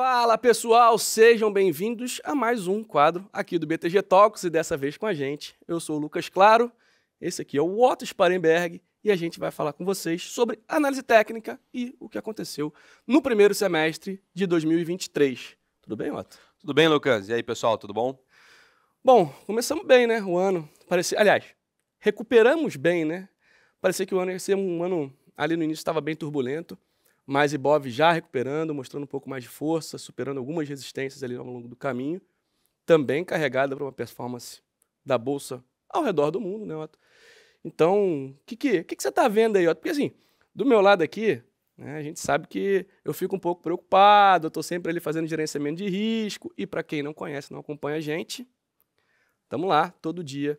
Fala pessoal, sejam bem-vindos a mais um quadro aqui do BTG Talks e dessa vez com a gente. Eu sou o Lucas Claro, esse aqui é o Otto Sparenberg e a gente vai falar com vocês sobre análise técnica e o que aconteceu no primeiro semestre de 2023. Tudo bem, Otto? Tudo bem, Lucas. E aí, pessoal, tudo bom? Bom, começamos bem, né, o ano. Parecia... Aliás, recuperamos bem, né? Parecia que o ano ia ser um ano ali no início estava bem turbulento mas Ibov já recuperando, mostrando um pouco mais de força, superando algumas resistências ali ao longo do caminho, também carregada para uma performance da bolsa ao redor do mundo, né, Otto? Então, o que, que, que, que você está vendo aí, Otto? Porque assim, do meu lado aqui, né, a gente sabe que eu fico um pouco preocupado, eu estou sempre ali fazendo gerenciamento de risco, e para quem não conhece, não acompanha a gente, estamos lá todo dia.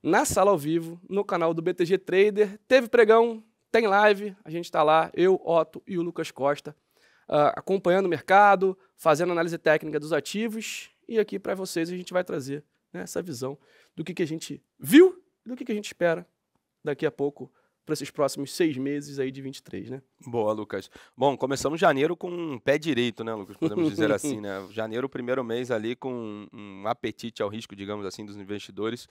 Na sala ao vivo, no canal do BTG Trader, teve pregão, tem live, a gente está lá, eu, Otto e o Lucas Costa, uh, acompanhando o mercado, fazendo análise técnica dos ativos. E aqui para vocês a gente vai trazer né, essa visão do que, que a gente viu e do que, que a gente espera daqui a pouco para esses próximos seis meses aí de 23, né? Boa, Lucas. Bom, começamos janeiro com um pé direito, né, Lucas? Podemos dizer assim, né? Janeiro, primeiro mês ali com um apetite ao risco, digamos assim, dos investidores.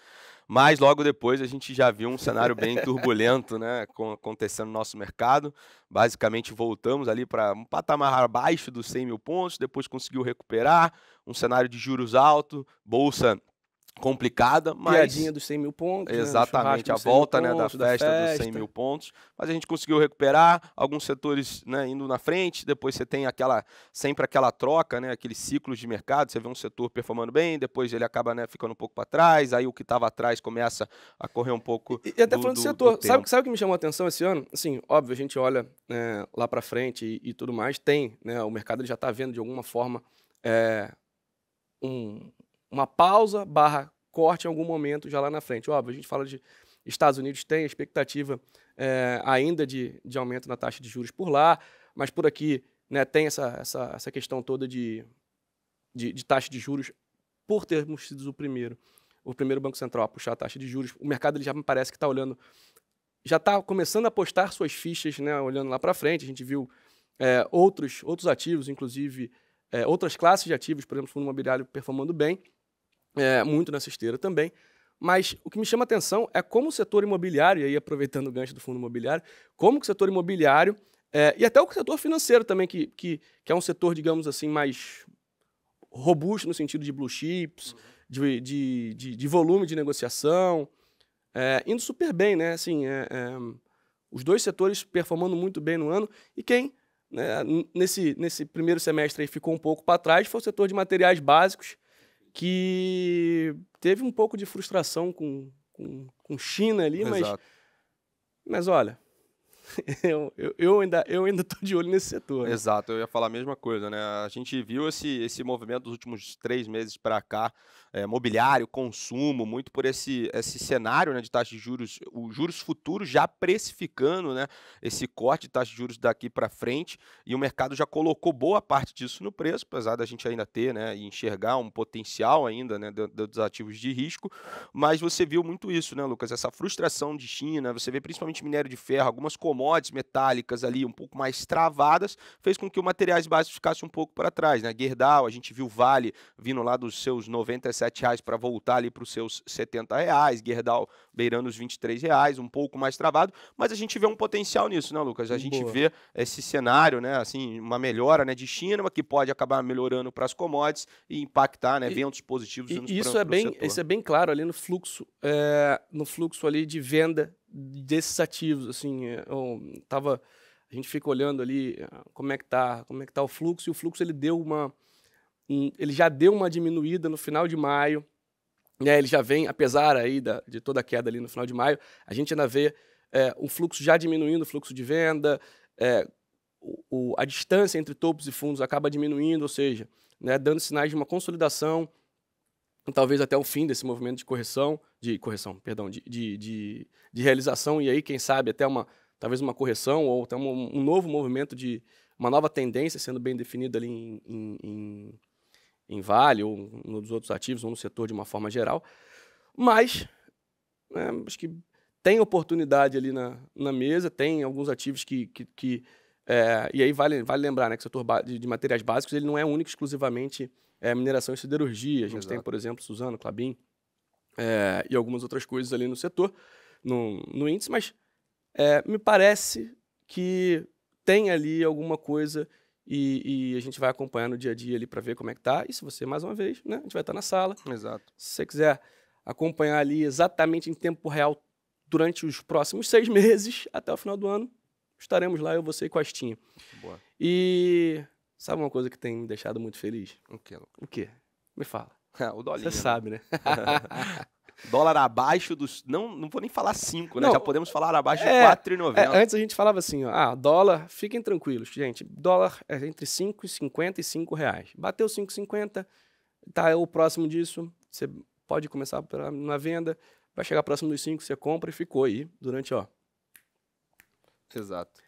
Mas logo depois a gente já viu um cenário bem turbulento, né, acontecendo no nosso mercado. Basicamente voltamos ali para um patamar abaixo dos 100 mil pontos, depois conseguiu recuperar, um cenário de juros alto, bolsa complicada, mas... Piadinha dos 100 mil pontos. Né, Exatamente, né? a volta né, da, festa, da, festa, dos 100 mil pontos. Mas a gente conseguiu recuperar alguns setores né, indo na frente, depois você tem aquela sempre aquela troca, né, aquele ciclo de mercado, você vê um setor performando bem, depois ele acaba né, ficando um pouco para trás, aí o que estava atrás começa a correr um pouco E, e até do, falando do, do setor, do sabe, sabe o que me chamou a atenção esse ano? Assim, óbvio, a gente olha é, lá para frente e, e, tudo mais, tem, né, o mercado ele já está vendo de alguma forma é, um uma pausa barra corte em algum momento já lá na frente. Óbvio, a gente fala de Estados Unidos tem expectativa é, ainda de, de aumento na taxa de juros por lá, mas por aqui né, tem essa, essa, essa questão toda de, de, de taxa de juros por termos sido o primeiro, o primeiro Banco Central a puxar a taxa de juros. O mercado ele já me parece que está olhando, já está começando a apostar suas fichas, né, olhando lá para frente. A gente viu é, outros, outros ativos, inclusive é, outras classes de ativos, por exemplo, fundo imobiliário, performando bem é, muito nessa esteira também. Mas o que me chama a atenção é como o setor imobiliário, e aí aproveitando o gancho do fundo imobiliário, como o setor imobiliário é, e até o setor financeiro também, que, que, que, é um setor, digamos assim, mais robusto no sentido de blue chips, uhum. de, de, de, de, volume de negociação, é, indo super bem, né? Assim, é, é os dois setores performando muito bem no ano e quem né, nesse, nesse primeiro semestre ficou um pouco para trás foi o setor de materiais básicos, que teve um pouco de frustração com, com, com China ali, Exato. mas, mas olha, eu, eu, eu, ainda eu ainda tô de olho nesse setor. Né? Exato, eu ia falar a mesma coisa, né? A gente viu esse, esse movimento dos últimos três meses para cá é, mobiliário, consumo, muito por esse, esse cenário né, de taxa de juros, os juros futuros já precificando né, esse corte de taxa de juros daqui para frente, e o mercado já colocou boa parte disso no preço, apesar da gente ainda ter né, e enxergar um potencial ainda né, dos ativos de risco, mas você viu muito isso, né, Lucas? Essa frustração de China, você vê principalmente minério de ferro, algumas commodities metálicas ali um pouco mais travadas, fez com que o materiais básicos ficasse um pouco para trás, né? Gerdau, a gente viu Vale vindo lá dos seus 97 27 reais para voltar ali para os seus 70 reais, Gerdau beirando os 23 reais, um pouco mais travado, mas a gente vê um potencial nisso, né, Lucas? A gente vê esse cenário, né, assim, uma melhora, né, de China, que pode acabar melhorando para as commodities e impactar, né, ventos positivos. E isso pra, é bem, isso é bem claro ali no fluxo, é, no fluxo ali de venda desses ativos, assim, é, eu tava a gente fica olhando ali ah, como é que tá, como é que tá o fluxo e o fluxo ele deu uma ele já deu uma diminuída no final de maio, né? ele já vem, apesar aí da, de toda a queda ali no final de maio, a gente ainda vê é, um fluxo já diminuindo, o fluxo de venda, é, o, a distância entre topos e fundos acaba diminuindo, ou seja, né, dando sinais de uma consolidação, talvez até o fim desse movimento de correção, de correção, perdão, de, de, de, de realização, e aí, quem sabe, até uma, talvez uma correção ou até um, um novo movimento de uma nova tendência sendo bem definida ali em, em, em em Vale ou nos outros ativos ou no setor de uma forma geral. Mas né, acho que tem oportunidade ali na, na mesa, tem alguns ativos que. que, que é, e aí vale, vale lembrar né, que o setor de, de materiais básicos ele não é único exclusivamente é, mineração e siderurgia. A gente Exato. tem, por exemplo, Suzano, Clabin é, e algumas outras coisas ali no setor, no, no índice, mas é, me parece que tem ali alguma coisa e, e, a gente vai acompanhar no dia a dia ali para ver como é que tá. E se você, mais uma vez, né? A gente vai estar tá na sala. Exato. Se você quiser acompanhar ali exatamente em tempo real durante os próximos seis meses, até o final do ano, estaremos lá, eu, você e Costinha. Boa. E sabe uma coisa que tem me deixado muito feliz? O quê? O quê? Me fala. o Dolinho. Você né? sabe, né? Dólar abaixo dos. Não, não vou nem falar 5, né? Não, Já podemos falar abaixo é, de 4,90. É, antes a gente falava assim, ó, ah, dólar, fiquem tranquilos, gente. Dólar é entre 5,50 e 5 reais. Bateu 5,50, tá é o próximo disso. Você pode começar pra, na venda. Vai chegar próximo dos 5, você compra e ficou aí durante, ó. Exato.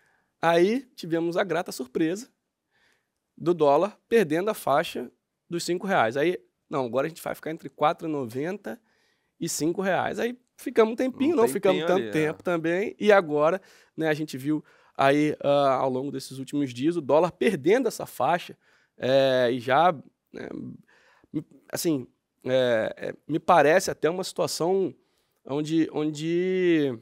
Aí tivemos a grata surpresa do dólar perdendo a faixa dos 5 reais. Aí, não, agora a gente vai ficar entre 4,90 e cinco reais. Aí ficamos um tempinho, um não tempinho ficamos tanto ali, tempo é. também. E agora, né, a gente viu aí uh, ao longo desses últimos dias o dólar perdendo essa faixa é, e já, né, assim, é, me parece até uma situação onde, onde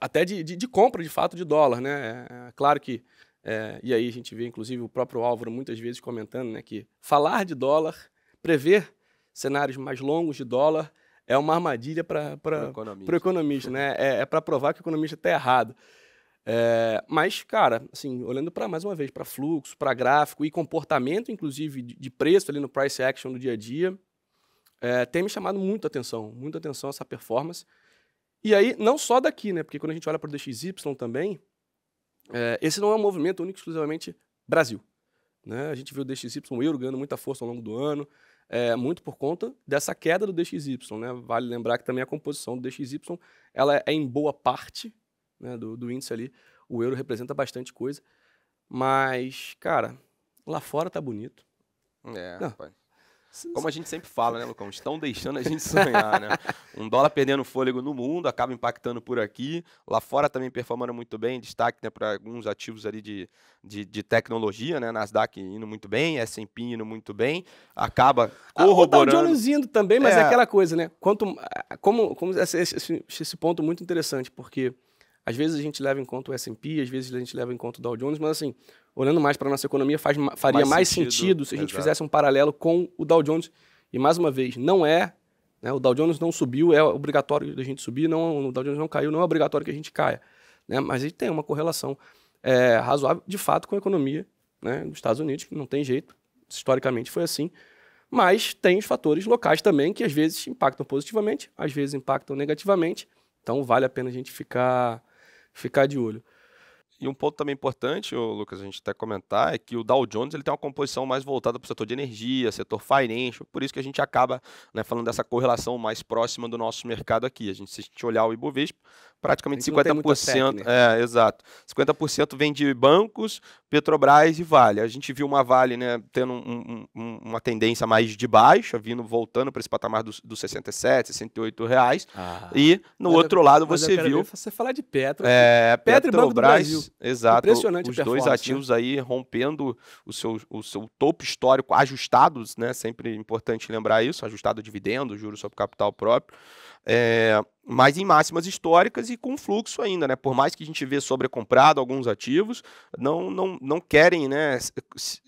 até de, de, de, compra de fato de dólar, né? É, é claro que é, e aí a gente vê, inclusive, o próprio Álvaro muitas vezes comentando né, que falar de dólar, prever cenários mais longos de dólar, é uma armadilha para o economista. economista, né? É, é para provar que o economista está errado. É, mas, cara, assim, olhando para mais uma vez para fluxo, para gráfico e comportamento, inclusive de, de, preço ali no price action do dia a dia, é, tem me chamado muito atenção, muita atenção essa performance. E aí, não só daqui, né? Porque quando a gente olha para o DXY também, é, esse não é um movimento único exclusivamente Brasil. Né? A gente viu o DXY, o euro ganhando muita força ao longo do ano é, muito por conta dessa queda do DXY. Né? Vale lembrar que também a composição do DXY ela é em boa parte né, do, do índice ali. O euro representa bastante coisa. Mas, cara, lá fora tá bonito. É, Não, como a gente sempre fala, né, Lucão? Estão deixando a gente sonhar, né? Um dólar perdendo fôlego no mundo, acaba impactando por aqui. Lá fora também performando muito bem, destaque né, para alguns ativos ali de, de, de, tecnologia, né? Nasdaq indo muito bem, S&P indo muito bem. Acaba ah, corroborando... Ah, o Dow indo também, mas é, é aquela coisa, né? Quanto, como, como esse, esse, esse ponto muito interessante, porque... Às vezes a gente leva em conta o S&P, às vezes a gente leva em conta o Dow Jones, mas assim, olhando mais para a nossa economia, faz, faria mais, mais sentido, sentido, se a gente exato. fizesse um paralelo com o Dow Jones. E mais uma vez, não é, né, o Dow Jones não subiu, é obrigatório a gente subir, não, o Dow Jones não caiu, não é obrigatório que a gente caia. Né? Mas ele tem uma correlação é, razoável, de fato, com a economia né, dos Estados Unidos, que não tem jeito, historicamente foi assim. Mas tem os fatores locais também, que às vezes impactam positivamente, às vezes impactam negativamente. Então vale a pena a gente ficar ficar de olho. E um ponto também importante, Lucas, a gente até comentar, é que o Dow Jones ele tem uma composição mais voltada para o setor de energia, setor financial, por isso que a gente acaba né, falando dessa correlação mais próxima do nosso mercado aqui. A gente, se a gente olhar o Ibovespa, praticamente 50%. Né? É, exato. 50% vem de bancos, Petrobras e Vale. A gente viu uma Vale né, tendo um, um, uma tendência mais de baixa, vindo voltando para esse patamar dos do 67, 68 reais. Ah, e no outro eu, lado você viu. Você falar de Petro. É, Petro Petrobras, e Banco do Brasil. Exato. Impressionante Os dois né? ativos né? aí rompendo o seu, o seu topo histórico ajustados, né? Sempre importante lembrar isso, ajustado dividendo, juros sobre capital próprio. É, mas em máximas históricas e com fluxo ainda, né? Por mais que a gente vê sobrecomprado alguns ativos, não, não, não querem, né?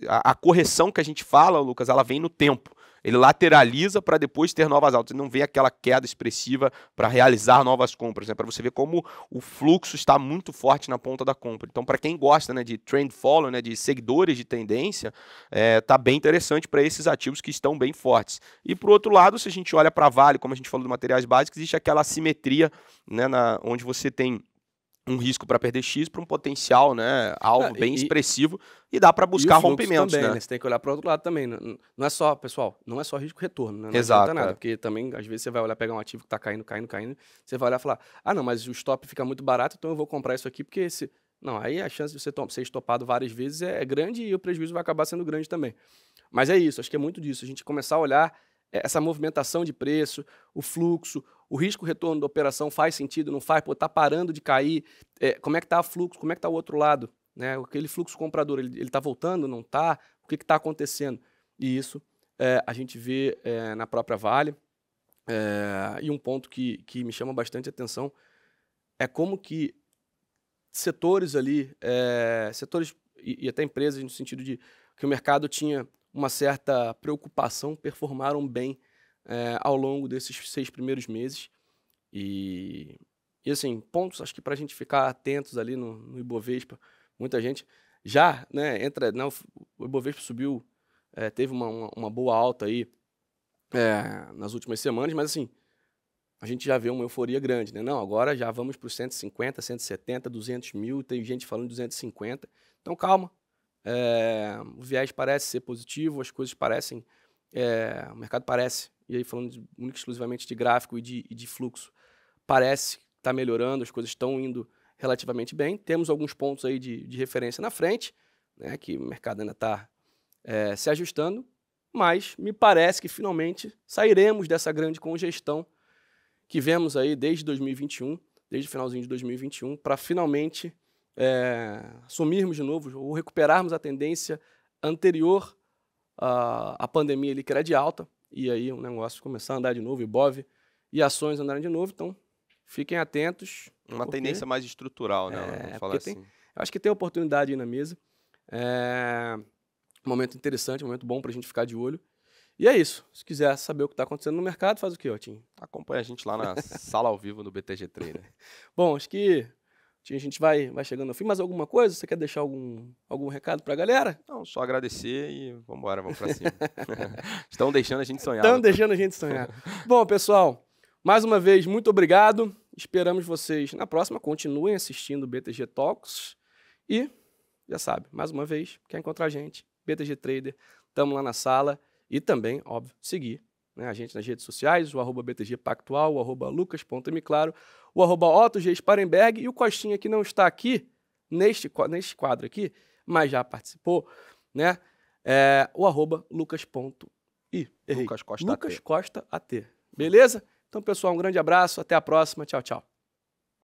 A, a correção que a gente fala, Lucas, ela vem no tempo ele lateraliza para depois ter novas altas. Ele não vê aquela queda expressiva para realizar novas compras, né? Para você ver como o fluxo está muito forte na ponta da compra. Então, para quem gosta né, de trend follow, né, de seguidores de tendência, é, tá bem interessante para esses ativos que estão bem fortes. E por outro lado, se a gente olha para Vale, como a gente falou de materiais básicos, existe aquela simetria né, na, onde você tem um risco para perder X para um potencial, né, algo ah, é, bem expressivo e dá para buscar rompimentos, também, né? né? Você tem que olhar para outro lado também, né? não é só, pessoal, não é só risco retorno, né? Não Exato, nada, é. porque também às vezes você vai olhar pegar um ativo que está caindo, caindo, caindo, você vai olhar e falar: "Ah, não, mas o stop fica muito barato, então eu vou comprar isso aqui porque esse não, aí a chance de você ser estopado várias vezes é, é grande e o prejuízo vai acabar sendo grande também. Mas é isso, acho que é muito disso, a gente começar a olhar é, essa movimentação de preço, o fluxo, o risco-retorno da operação faz sentido, não faz, pô, está parando de cair, é, como é que está o fluxo, como é que está o outro lado, né? aquele fluxo comprador, ele está voltando, não está, o que está acontecendo? E isso é, a gente vê é, na própria Vale, é, e um ponto que, que me chama bastante atenção é como que setores ali, é, setores e, e até empresas no sentido de que o mercado tinha uma certa preocupação, performaram bem é, ao longo desses seis primeiros meses. E, e assim, pontos, acho que para a gente ficar atentos ali no, no Ibovespa, muita gente já, né, entra, não, né, o Ibovespa subiu, é, teve uma, uma, uma, boa alta aí é, nas últimas semanas, mas assim, a gente já vê uma euforia grande, né? Não, agora já vamos para os 150, 170, 200 mil, tem gente falando 250. Então calma, é, o viés parece ser positivo, as coisas parecem é, o mercado parece, e aí falando de, exclusivamente de gráfico e de, e de fluxo, parece estar tá melhorando, as coisas estão indo relativamente bem. Temos alguns pontos aí de, de referência na frente, né, que o mercado ainda está é, se ajustando, mas me parece que finalmente sairemos dessa grande congestão que vemos aí desde 2021, desde o finalzinho de 2021, para finalmente é, assumirmos de novo ou recuperarmos a tendência anterior a, a pandemia ali que era de alta, e aí o negócio começar a andar de novo, e BOV e ações andaram de novo, então fiquem atentos. Uma porque... tendência mais estrutural, né? É, falar assim. Tem, eu acho que tem oportunidade aí na mesa. É um momento interessante, um momento bom para a gente ficar de olho. E é isso. Se quiser saber o que está acontecendo no mercado, faz o quê, Otinho? Acompanha a gente lá na sala ao vivo no BTG Trader. Né? Bom, acho que a gente vai, vai chegando ao fim. Mais alguma coisa? Você quer deixar algum, algum recado para a galera? Não, só agradecer e vamos embora, vamos para cima. Estão deixando a gente sonhar. Estão né? deixando a gente sonhar. Bom, pessoal, mais uma vez, muito obrigado. Esperamos vocês na próxima. Continuem assistindo o BTG Talks. E, já sabe, mais uma vez, quer encontrar a gente, BTG Trader, estamos lá na sala. E também, óbvio, seguir né, a gente nas redes sociais, o arroba BTG Pactual, o arroba lucas.mclaro, o arroba Otto G. Sparenberg e o Costinha, que não está aqui, neste, neste quadro aqui, mas já participou, né? É, o arroba lucas.i. Lucas Costa Lucas AT. Costa AT. Beleza? Então, pessoal, um grande abraço, até a próxima, tchau, tchau.